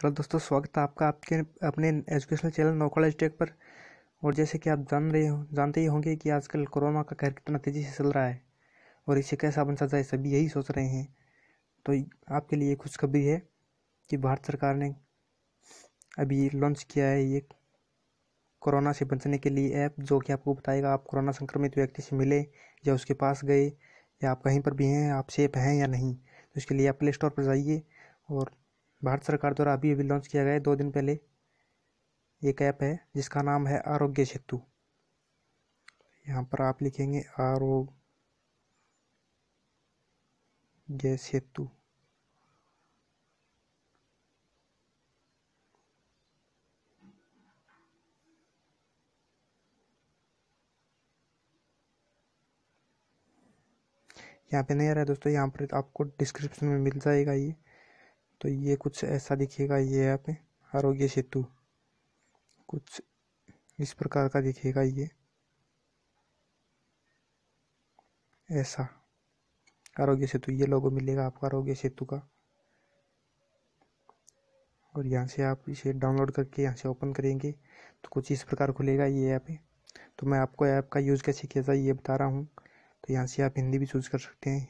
hello दोस्तों स्वागत है आपका आपके अपने educational channel no college tech पर और जैसे कि आप जान रहे हो जानते ही होंगे कि आजकल कोरोना का कहर कितना तेज़ी से चल रहा है और इसे कैसा बन जाए सभी यही सोच रहे हैं तो आपके लिए खुशखबरी है कि भारत सरकार ने अभी लॉन्च किया है ये कोरोना से बचने के लिए ऐप जो कि आपको बताएगा आप कोरोना संक्रमित व्यक्ति से मिले या उसके पास गए या आप कहीं पर भी हैं आप सेफ हैं या नहीं तो इसके लिए आप प्ले स्टोर पर जाइए और भारत सरकार द्वारा अभी अभी लॉन्च किया गया दो दिन पहले एक ऐप है जिसका नाम है आरोग्य सेतु यहाँ पर आप लिखेंगे आरोग्य सेतु यहाँ पे नहीं आ रहा है दोस्तों यहाँ पर आपको डिस्क्रिप्शन में मिल जाएगा ये तो ये कुछ ऐसा दिखेगा ये यहाँ पे आरोग्य सेतु कुछ इस प्रकार का दिखेगा ये ऐसा आरोग्य सेतु ये लोगो मिलेगा आपका आरोग्य सेतु का और यहाँ से आप इसे डाउनलोड करके यहाँ से ओपन करेंगे तो कुछ इस प्रकार खुलेगा ये ऐप तो मैं आपको ऐप का यूज़ कैसे किया जाए ये बता रहा हूँ तो यहाँ से आप हिंदी भी चूज़ कर सकते हैं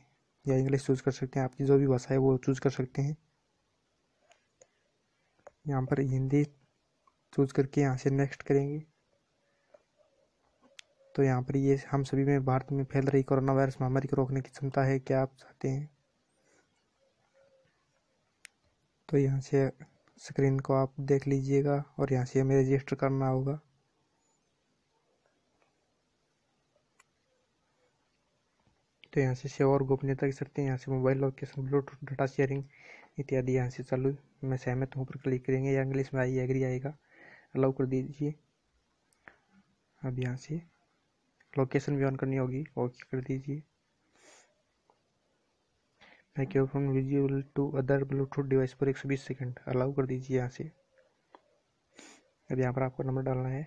या इंग्लिश चूज़ कर सकते हैं आपकी जो भी भाषा है वो चूज़ कर सकते हैं यहाँ पर हिंदी चूज करके यहाँ से नेक्स्ट करेंगे तो यहाँ पर ये हम सभी में भारत में फैल रही कोरोना वायरस महामारी को रोकने की क्षमता है क्या आप चाहते हैं तो यहाँ से स्क्रीन को आप देख लीजिएगा और यहाँ से हमें रजिस्टर करना होगा तो यहाँ से सेवा और गोपनीयता की हैं यहाँ से mobile location bluetooth data sharing इत्यादि यहाँ से चालू मैं सहमत हूँ पर क्लिक करेंगे या इंग्लिश में आई एग्री आएगा अलाउ कर दीजिए अब यहाँ से लोकेशन भी ऑन करनी होगी ओके कर दीजिए Mac from visual to other bluetooth device पर बीस सेकंड अलाउ कर दीजिए यहाँ से अब यहाँ पर आपको नंबर डालना है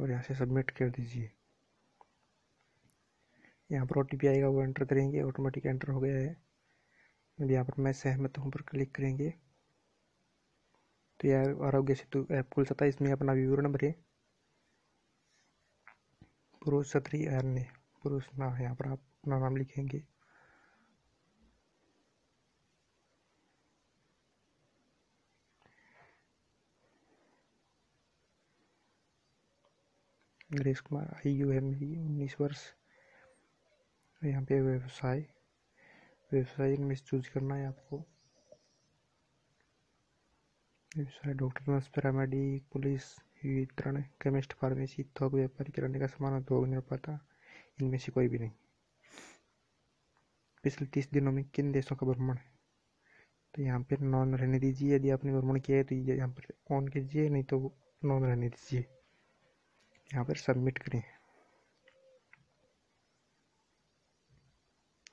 और यहाँ से सबमिट कर दीजिए यहाँ पर ओ आएगा वो एंटर करेंगे ऑटोमेटिक एंटर हो गया है अब यहाँ पर मैं सहमत हूँ पर क्लिक करेंगे तो यार आरोग्य सेतु ऐप खुल सकता है इसमें अपना विवरण भरे पुरुष क्षत्रिय अन्य पुरुष ना यहाँ पर आप अपना नाम लिखेंगे नरेश कुमार आयु है मेरी उन्नीस वर्ष यहाँ पे व्यवसाय व्यवसाय में चूज करना है आपको व्यवसाय डॉक्टर नर्स पैरामेडिक पुलिस वितरण केमिस्ट फार्मेसी थोक व्यापारी किराने का सामान उद्योग निर्माता इनमें से कोई भी नहीं पिछले तीस दिनों में किन देशों का भ्रमण है तो यहाँ पर नॉन रहने दीजिए यदि आपने भ्रमण किया है तो यहाँ पर ऑन कीजिए नहीं तो नॉन रहने दीजिए यहाँ पर सबमिट करें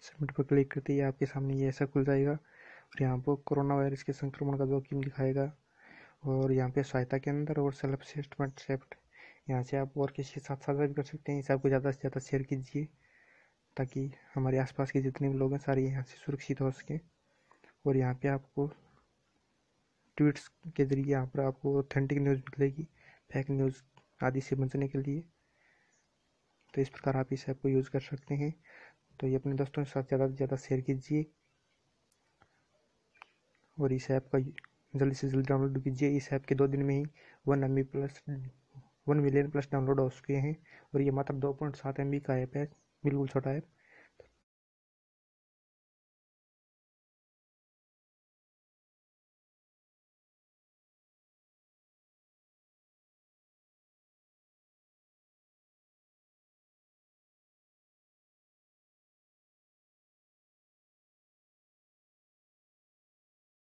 सबमिट पर क्लिक करते ही आपके सामने ये ऐसा खुल जाएगा और यहाँ पर कोरोना वायरस के संक्रमण का जोखिम दिखाएगा और यहाँ पे सहायता के अंदर और सेल्फ असेसमेंट सेफ्ट यहाँ से आप और किसी के साथ साझा भी कर सकते हैं इस आपको ज़्यादा से ज़्यादा शेयर कीजिए ताकि हमारे आसपास के जितने भी लोग हैं सारे यहाँ से सुरक्षित हो सकें और यहाँ पे आपको ट्वीट्स के ज़रिए यहाँ पर आपको ऑथेंटिक न्यूज़ मिलेगी फेक न्यूज़ आदि से बचने के लिए तो इस प्रकार आप इस ऐप को यूज़ कर सकते हैं तो ये अपने दोस्तों के साथ ज़्यादा से ज़्यादा शेयर कीजिए और इस ऐप का जल्दी से जल्दी डाउनलोड कीजिए इस ऐप के दो दिन में ही one M plus one million plus download हो चुके हैं और ये मात्र दो पॉइंट सात एम का ऐप है बिल्कुल छोटा ऐप